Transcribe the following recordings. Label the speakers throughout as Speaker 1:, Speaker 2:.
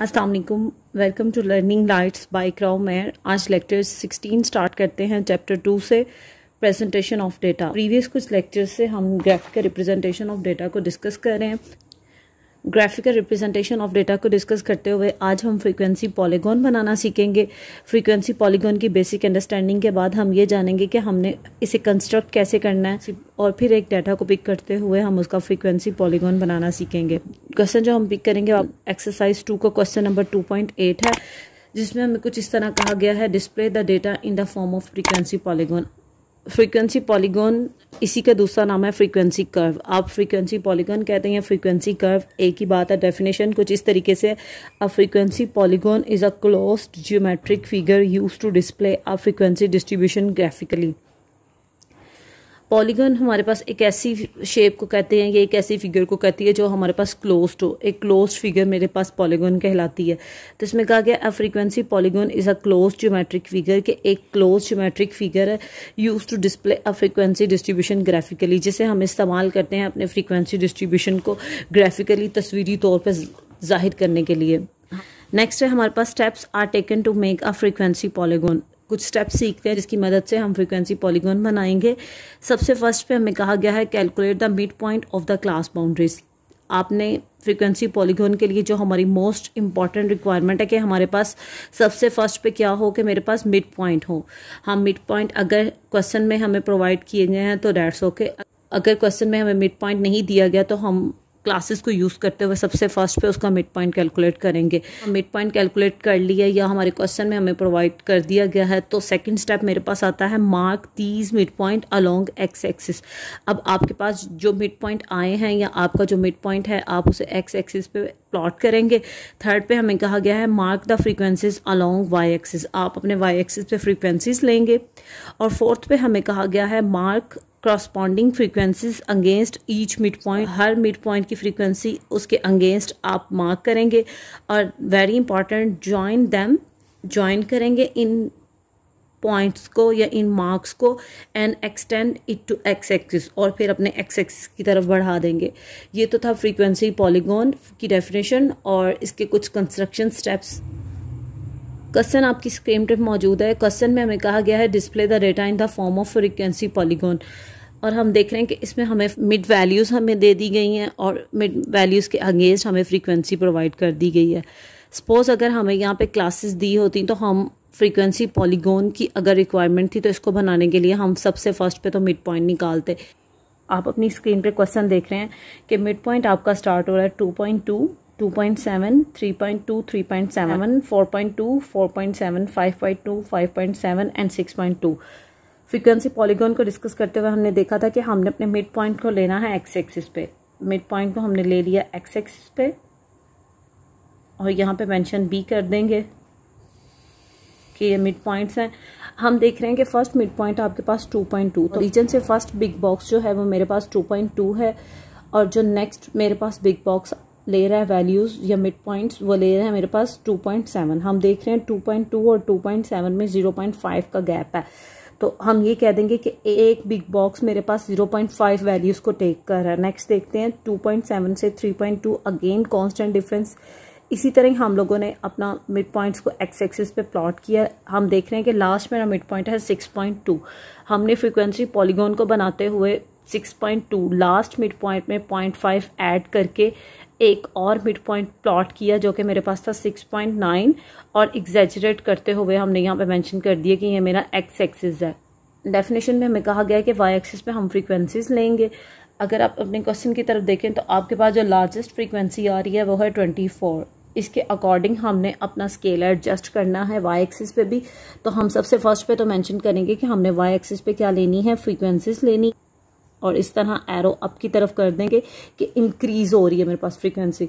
Speaker 1: अस्सलाम welcome to learning lights by क्राउ मेयर आज लेक्चर 16 स्टार्ट करते हैं चैप्टर 2 से प्रेजेंटेशन ऑफ डेटा प्रीवियस कुछ लेक्चर से हम ग्राफिकल रिप्रेजेंटेशन ऑफ डेटा को डिस्कस कर रहे हैं ग्राफिकल रिप्रेजेंटेशन ऑफ डेटा को डिस्कस करते हुए आज हम फ्रीक्वेंसी पॉलीगॉन बनाना सीखेंगे फ्रीक्वेंसी पॉलीगॉन की बेसिक अंडरस्टैंडिंग के बाद हम ये जानेंगे कि हमने इसे कंस्ट्रक्ट कैसे करना है और फिर एक डेटा को पिक करते हुए हम उसका फ्रीक्वेंसी पॉलीगॉन बनाना सीखेंगे क्वेश्चन जो हम पिक करेंगे एक्सरसाइज टू का question number two point eight है जिसमें हमें कुछ इस तरह कहा गया है display the data in the form of frequency polygon frequency polygon इसी का दूसरा नाम है फ्रीक्वेंसी कर्व आप फ्रीक्वेंसी पॉलीगॉन कहते हैं फ्रीक्वेंसी कर्व एक ही बात है डेफिनेशन कुछ इस तरीके से a frequency polygon is a closed geometric figure use to display a frequency distribution graphically polygon हमारे पास एक ऐसी शेप को कहते हैं या एक ऐसी फिगर को कहती है जो हमारे पास क्लोज्ड हो एक क्लोज फिगर मेरे पास पॉलीगन कहलाती है तो इसमें कहा गया a frequency polygon is a close geometric figure के एक क्लोज ज्योमेट्रिक फिगर है use to display a frequency distribution graphically जिसे हम इस्तेमाल करते हैं अपने फ्रीक्वेंसी डिस्ट्रीब्यूशन को ग्राफिकली तस्वीरी तौर पर जाहिर करने के लिए नेक्स्ट है हमारे पास steps are taken to make a frequency polygon कुछ स्टेप्स सीखते हैं जिसकी मदद से हम फ्रीक्वेंसी पॉलीगॉन बनाएंगे सबसे फर्स्ट पे हमें कहा गया है calculate the mid point of the class boundaries आपने फ्रीक्वेंसी पॉलीगॉन के लिए जो हमारी मोस्ट इंपॉर्टेंट रिक्वायरमेंट है कि हमारे पास सबसे फर्स्ट पे क्या हो कि मेरे पास मिड पॉइंट हो हम मिड पॉइंट अगर क्वेश्चन में हमें प्रोवाइड किए गए हैं तो डेट्स ओके अगर क्वेश्चन में हमें मिड पॉइंट नहीं दिया गया तो हम क्लासेस को यूज़ करते हुए सबसे फर्स्ट पे उसका मिड पॉइंट कैलकुलेट करेंगे मिड पॉइंट कैलकुलेट कर लिया या हमारे क्वेश्चन में हमें प्रोवाइड कर दिया गया है तो सेकंड स्टेप मेरे पास आता है mark these mid point along X axis अब आपके पास जो मिड पॉइंट आए हैं या आपका जो मिड पॉइंट है आप उसे एक्स एक्सिस पे प्लॉट करेंगे थर्ड पे हमें कहा गया है mark the frequencies along Y axis आप अपने वाई एक्सिस पे फ्रीक्वेंसीज लेंगे और फोर्थ पे हमें कहा गया है mark corresponding frequencies against each mid point हर मिड पॉइंट की फ्रीक्वेंसी उसके अगेंस्ट आप मार्क करेंगे और very important join them join करेंगे इन पॉइंट्स को या इन मार्क्स को and extend it to x axis और फिर अपने एक्स एक्सिस की तरफ बढ़ा देंगे ये तो था फ्रीक्वेंसी पॉलीगोन की डेफिनेशन और इसके कुछ कंस्ट्रक्शन स्टेप्स क्वेश्चन आपकी स्क्रीन पर मौजूद है क्वेश्चन में हमें कहा गया है display the data in the form of frequency polygon और हम देख रहे हैं कि इसमें हमें मिड वैल्यूज़ हमें दे दी गई हैं और मिड वैल्यूज़ के अगेंस्ट हमें फ्रीक्वेंसी प्रोवाइड कर दी गई है सपोज़ अगर हमें यहाँ पे क्लासेस दी होती तो हम फ्रीक्वेंसी पॉलीगोन की अगर रिक्वायरमेंट थी तो इसको बनाने के लिए हम सबसे फर्स्ट पे तो मिड पॉइंट निकालते आप अपनी स्क्रीन पर क्वेश्चन देख रहे हैं कि मिड पॉइंट आपका स्टार्ट हो रहा है two point two two point seven three point two three point seven four point two four point seven five point two five point seven and six point two frequency polygon को discuss करते हुए हमने देखा था कि हमने अपने mid point को लेना है एक्स एक्सिस पे मिड पॉइंट को हमने ले लिया एक्स एक्सिस पे और यहाँ पे मेंशन बी कर देंगे कि ये मिड पॉइंट्स हैं हम देख रहे हैं कि फर्स्ट मिड पॉइंट आपके पास 2.2 तो रीजन से फर्स्ट बिग बॉक्स जो है वो मेरे पास 2.2 है और जो नेक्स्ट मेरे पास बिग बॉक्स ले रहा है वैल्यूज़ या मिड पॉइंट्स वो ले रहा है मेरे पास 2.7 हम देख रहे हैं 2.2 और 2.7 में 0.5 का गैप है तो हम ये कह देंगे कि एक बिग बॉक्स मेरे पास 0.5 वैल्यूज़ को टेक कर रहा है नेक्स्ट देखते हैं 2.7 से 3.2 अगेन कांस्टेंट डिफरेंस इसी तरह हम लोगों ने अपना मिड पॉइंट्स को एक्स एक्सिस पे प्लॉट किया हम देख रहे हैं कि लास्ट मेरा मिड पॉइंट है 6.2 हमने फ्रिक्वेंसी पॉलीगोन को बनाते हुए 6.2 लास्ट मिड पॉइंट में 0.5 ऐड करके एक और मिड पॉइंट प्लॉट किया जो कि मेरे पास था 6.9 और एग्जेजरेट करते हुए हमने यहाँ पे मेंशन कर दिया कि ये मेरा एक्स एक्सिस है डेफिनेशन में हमें कहा गया है कि वाई एक्सिस पे हम फ्रीक्वेंसीज लेंगे अगर आप अपने क्वेश्चन की तरफ देखें तो आपके पास जो लार्जेस्ट फ्रीक्वेंसी आ रही है वो है ट्वेंटी फोर इसके अकॉर्डिंग हमने अपना स्केल एडजस्ट करना है वाई एक्सिस पे भी तो हम सबसे फर्स्ट पे तो मेंशन करेंगे कि हमने वाई एक्सिस पे क्या लेनी है फ्रीक्वेंसीज लेनी और इस तरह एरो अप की तरफ कर देंगे कि इंक्रीज़ हो रही है मेरे पास फ्रीक्वेंसी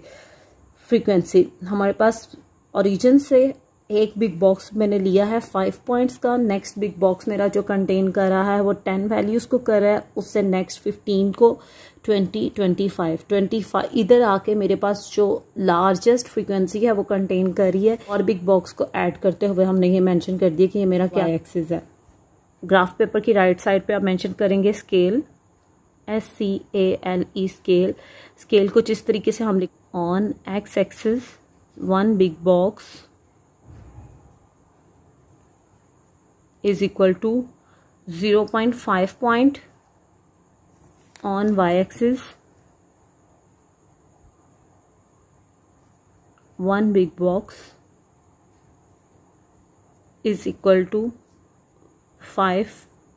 Speaker 1: फ्रीक्वेंसी हमारे पास ओरिजिन से एक बिग बॉक्स मैंने लिया है फाइव पॉइंट्स का नेक्स्ट बिग बॉक्स मेरा जो कंटेन कर रहा है वो टेन वैल्यूज़ को कर रहा है उससे नेक्स्ट फिफ्टीन को twenty twenty five twenty five इधर आके मेरे पास जो लार्जेस्ट फ्रीक्वेंसी है वो कंटेन कर रही है और बिग बॉक्स को ऐड करते हुए हमने ये मैंशन कर दिया कि ये मेरा क्या एक्सेस है ग्राफ पेपर की राइट साइड पर आप मैंशन करेंगे scale S C A L E scale scale कुछ इस तरीके से हम लिख on X axis one big box is equal to zero point five point on Y axis one big box is equal to five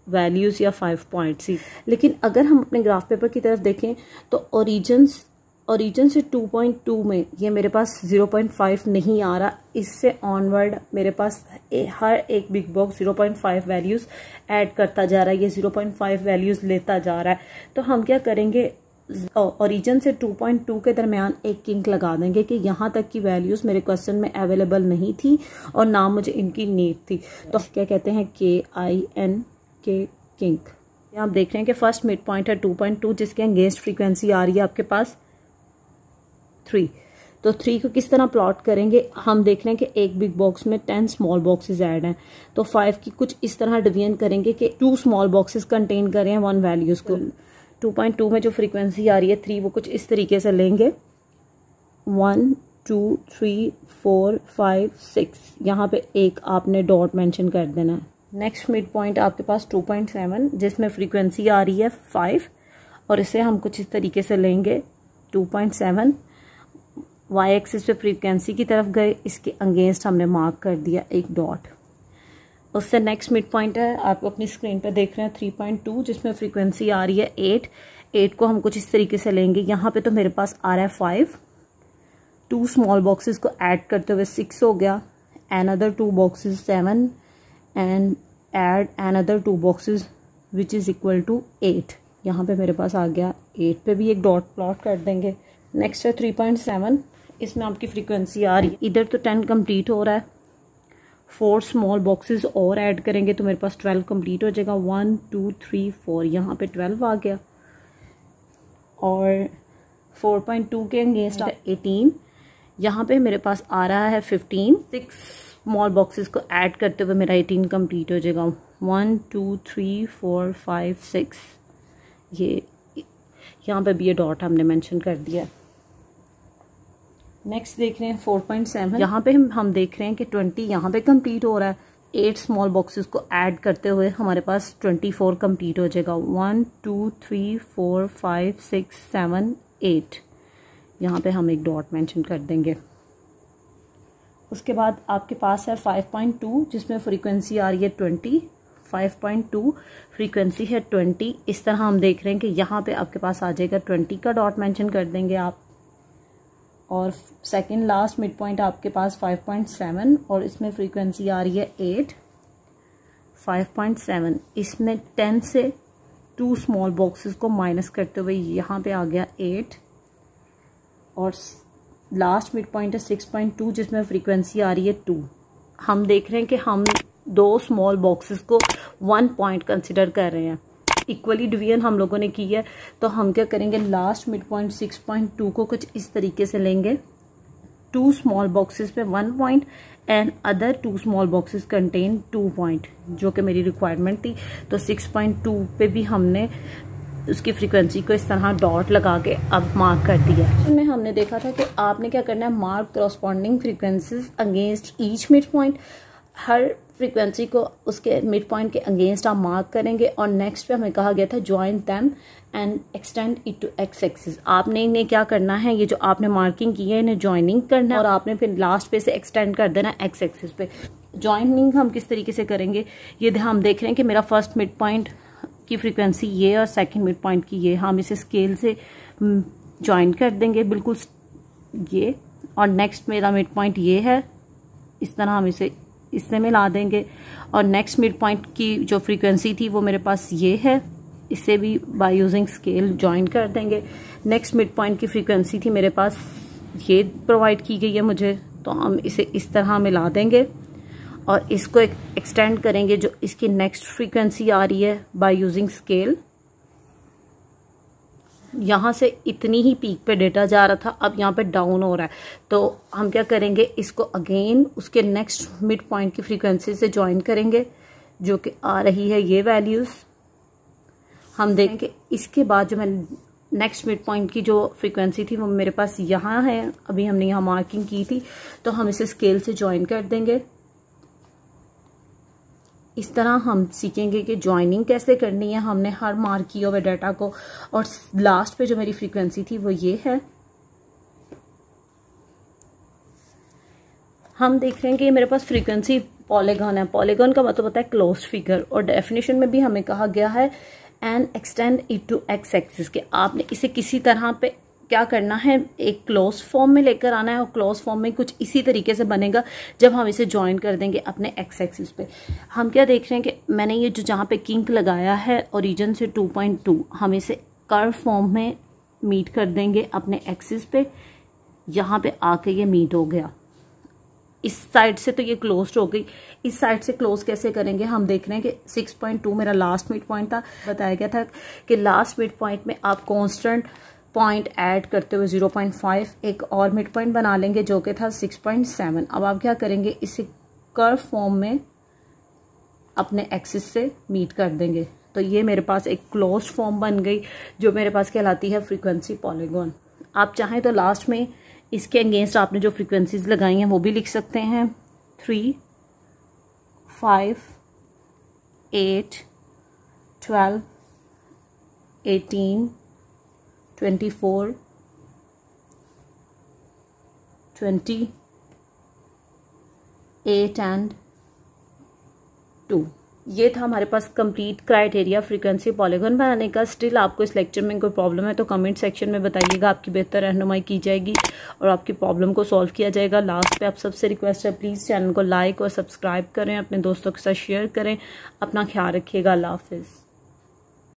Speaker 1: values या five points ही लेकिन अगर हम अपने ग्राफ पेपर की तरफ देखें तो ओरिजन्स ओरिजन से 2.2 में ये मेरे पास 0.5 नहीं आ रहा इससे ऑनवर्ड मेरे पास ए, हर एक बिग बॉक्स 0.5 वैल्यूज़ ऐड करता जा रहा है ये 0.5 वैल्यूज़ लेता जा रहा है तो हम क्या करेंगे ओरिजन से 2.2 के दरमियान एक किंक लगा देंगे कि यहाँ तक की वैल्यूज़ मेरे क्वेश्चन में अवेलेबल नहीं थी और ना मुझे इनकी नीड थी तो क्या कहते हैं के आई एन के किंक आप देख रहे हैं कि फर्स्ट मिड पॉइंट है टू पॉइंट टू जिसके अगेंस्ट फ्रीक्वेंसी आ रही है आपके पास थ्री तो थ्री को किस तरह प्लॉट करेंगे हम देख रहे हैं कि एक बिग बॉक्स में टेन स्मॉल बॉक्सेस ऐड हैं तो फाइव की कुछ इस तरह डिवीजन करेंगे कि टू स्मॉल बॉक्सेस कंटेन करें वन वैल्यूज़ को टू पॉइंट टू में जो फ्रीक्वेंसी आ रही है थ्री वो कुछ इस तरीके से लेंगे one two three four five six यहाँ पे एक आपने डॉट मैंशन कर देना है नेक्स्ट मिड पॉइंट आपके पास टू पॉइंट सेवन जिसमें फ्रीक्वेंसी आ रही है फाइव और इसे हम कुछ इस तरीके से लेंगे two point seven Y axis पे फ्रीक्वेंसी की तरफ गए इसके अंगेंस्ट हमने मार्क कर दिया एक डॉट उससे नेक्स्ट मिड पॉइंट है आप अपनी स्क्रीन पर देख रहे हैं थ्री पॉइंट टू जिसमें फ्रीक्वेंसी आ रही है एट एट को हम कुछ इस तरीके से लेंगे यहाँ पे तो मेरे पास आ रहा है फाइव टू स्मॉल बॉक्सेस को ऐड करते हुए सिक्स हो गया another two boxes seven and add another two boxes which is equal to eight यहाँ पे मेरे पास आ गया एट पे भी एक डॉट प्लॉट कर देंगे नेक्स्ट है थ्री पॉइंट सेवन इसमें आपकी फ्रीक्वेंसी आ रही है इधर तो टेन कंप्लीट हो रहा है फोर स्मॉल बॉक्सेस और ऐड करेंगे तो मेरे पास ट्वेल्व कंप्लीट हो जाएगा वन टू थ्री फोर यहाँ पे ट्वेल्व आ गया और फोर पॉइंट टू के अंगेंस्ट एटीन यहाँ पे मेरे पास आ रहा है फिफ्टीन सिक्स स्मॉल बॉक्सेस को ऐड करते हुए मेरा एटीन कंप्लीट हो जाएगा one two three four five six ये यहाँ पे भी ये डॉट हमने मेंशन कर दिया नेक्स्ट देख रहे हैं फोर पॉइंट सेवन यहाँ पे हम हम देख रहे हैं कि ट्वेंटी यहाँ पे कंप्लीट हो रहा है एट स्मॉल बॉक्सेस को ऐड करते हुए हमारे पास ट्वेंटी फोर कम्प्लीट हो जाएगा one two three four five six seven eight यहाँ पे हम एक डॉट मेंशन कर देंगे उसके बाद आपके पास है 5.2 जिसमें फ्रीक्वेंसी आ रही है 20 5.2 फ्रीक्वेंसी है 20 इस तरह हम देख रहे हैं कि यहाँ पे आपके पास आ जाएगा 20 का डॉट मेंशन कर देंगे आप और सेकंड लास्ट मिड पॉइंट आपके पास 5.7 और इसमें फ्रीक्वेंसी आ रही है 8 5.7 इसमें 10 से टू स्मॉल बॉक्सेस को माइनस करते हुए यहाँ पे आ गया 8 और लास्ट मिड पॉइंट है सिक्स पॉइंट टू जिसमें फ्रीक्वेंसी आ रही है टू हम देख रहे हैं कि हम दो स्मॉल बॉक्सेस को वन पॉइंट कंसिडर कर रहे हैं इक्वली डिवीजन हम लोगों ने की है तो हम क्या करेंगे last mid point six point two को कुछ इस तरीके से लेंगे टू स्मॉल बॉक्सेस पे one point and other two small boxes contain two point जो कि मेरी रिक्वायरमेंट थी तो सिक्स पॉइंट टू पे भी हमने उसकी फ्रिक्वेंसी को इस तरह डॉट लगा के अब मार्क कर दिया इसमें हमने देखा था कि आपने क्या करना है mark corresponding frequencies against each mid point हर फ्रीक्वेंसी को उसके मिड पॉइंट के अगेंस्ट आप मार्क करेंगे और नेक्स्ट पे हमें कहा गया था join them and extend it to x axis आपने इन्हें क्या करना है ये जो आपने मार्किंग की है इन्हें ज्वाइनिंग करना है और आपने फिर लास्ट पे से एक्सटेंड कर देना एक्स एक्सिस पे ज्वाइनिंग हम किस तरीके से करेंगे ये हम देख रहे हैं कि मेरा फर्स्ट मिड पॉइंट की फ्रीक्वेंसी ये और सेकंड मिड पॉइंट की ये हम इसे स्केल से ज्वाइन mm, कर देंगे बिल्कुल ये और नेक्स्ट मेरा मिड पॉइंट ये है इस तरह हम इसे इससे मिला देंगे और नेक्स्ट मिड पॉइंट की जो फ्रीक्वेंसी थी वो मेरे पास ये है इसे भी बाय यूजिंग स्केल ज्वाइन कर देंगे नेक्स्ट मिड पॉइंट की फ्रीक्वेंसी थी मेरे पास ये प्रोवाइड की गई है मुझे तो हम इसे इस तरह मिला देंगे और इसको एक एक्सटेंड करेंगे जो इसकी नेक्स्ट फ्रीक्वेंसी आ रही है बाय यूजिंग स्केल यहाँ से इतनी ही पीक पे डेटा जा रहा था अब यहाँ पे डाउन हो रहा है तो हम क्या करेंगे इसको अगेन उसके नेक्स्ट मिड पॉइंट की फ्रीक्वेंसी से ज्वाइन करेंगे जो कि आ रही है ये वैल्यूज़ हम देखेंगे इसके बाद जो मैंने नेक्स्ट मिड पॉइंट की जो फ्रीक्वेंसी थी वो मेरे पास यहाँ है अभी हमने यहाँ मार्किंग की थी तो हम इसे स्केल से ज्वाइन कर देंगे इस तरह हम सीखेंगे कि ज्वाइनिंग कैसे करनी है हमने हर मार्क किया हुए डाटा को और लास्ट पे जो मेरी फ्रीक्वेंसी थी वो ये है हम देख रहे हैं कि मेरे पास फ्रीक्वेंसी पॉलीगॉन है पॉलीगॉन का मतलब होता है क्लोज फिगर और डेफिनेशन में भी हमें कहा गया है and extend it to x axis के आपने इसे किसी तरह पे क्या करना है एक क्लोज फॉर्म में लेकर आना है और क्लोज फॉर्म में कुछ इसी तरीके से बनेगा जब हम इसे ज्वाइन कर देंगे अपने एक्स एक्सिस पे हम क्या देख रहे हैं कि मैंने ये जो जहाँ पे किंक लगाया है ओरिजिन से 2.2 हम इसे कर्व फॉर्म में मीट कर देंगे अपने एक्सिस पे यहाँ पे आके ये मीट हो गया इस साइड से तो ये क्लोज हो गई इस साइड से क्लोज कैसे करेंगे हम देख रहे हैं कि 6.2 मेरा लास्ट मिड पॉइंट था बताया गया था कि लास्ट मिड पॉइंट में आप कॉन्स्टेंट पॉइंट ऐड करते हुए 0.5 एक और मिड पॉइंट बना लेंगे जो कि था 6.7 अब आप क्या करेंगे इसे कर्व फॉर्म में अपने एक्सिस से मीट कर देंगे तो ये मेरे पास एक क्लोज फॉर्म बन गई जो मेरे पास कहलाती है फ्रीक्वेंसी पॉलीगॉन आप चाहें तो लास्ट में इसके अगेंस्ट आपने जो फ्रीक्वेंसीज लगाई हैं वो भी लिख सकते हैं three five eight twelve eighteen twenty four twenty eight and two ये था हमारे पास कंप्लीट क्राइटेरिया फ्रीक्वेंसी पॉलीगन बनाने का स्टिल आपको इस लेक्चर में कोई प्रॉब्लम है तो कमेंट सेक्शन में बताइएगा आपकी बेहतर रहनुमाई की जाएगी और आपकी प्रॉब्लम को सॉल्व किया जाएगा लास्ट पे आप सबसे रिक्वेस्ट है प्लीज़ चैनल को लाइक और सब्सक्राइब करें अपने दोस्तों के साथ शेयर करें अपना ख्याल रखिएगा अल्लाह हाफिज़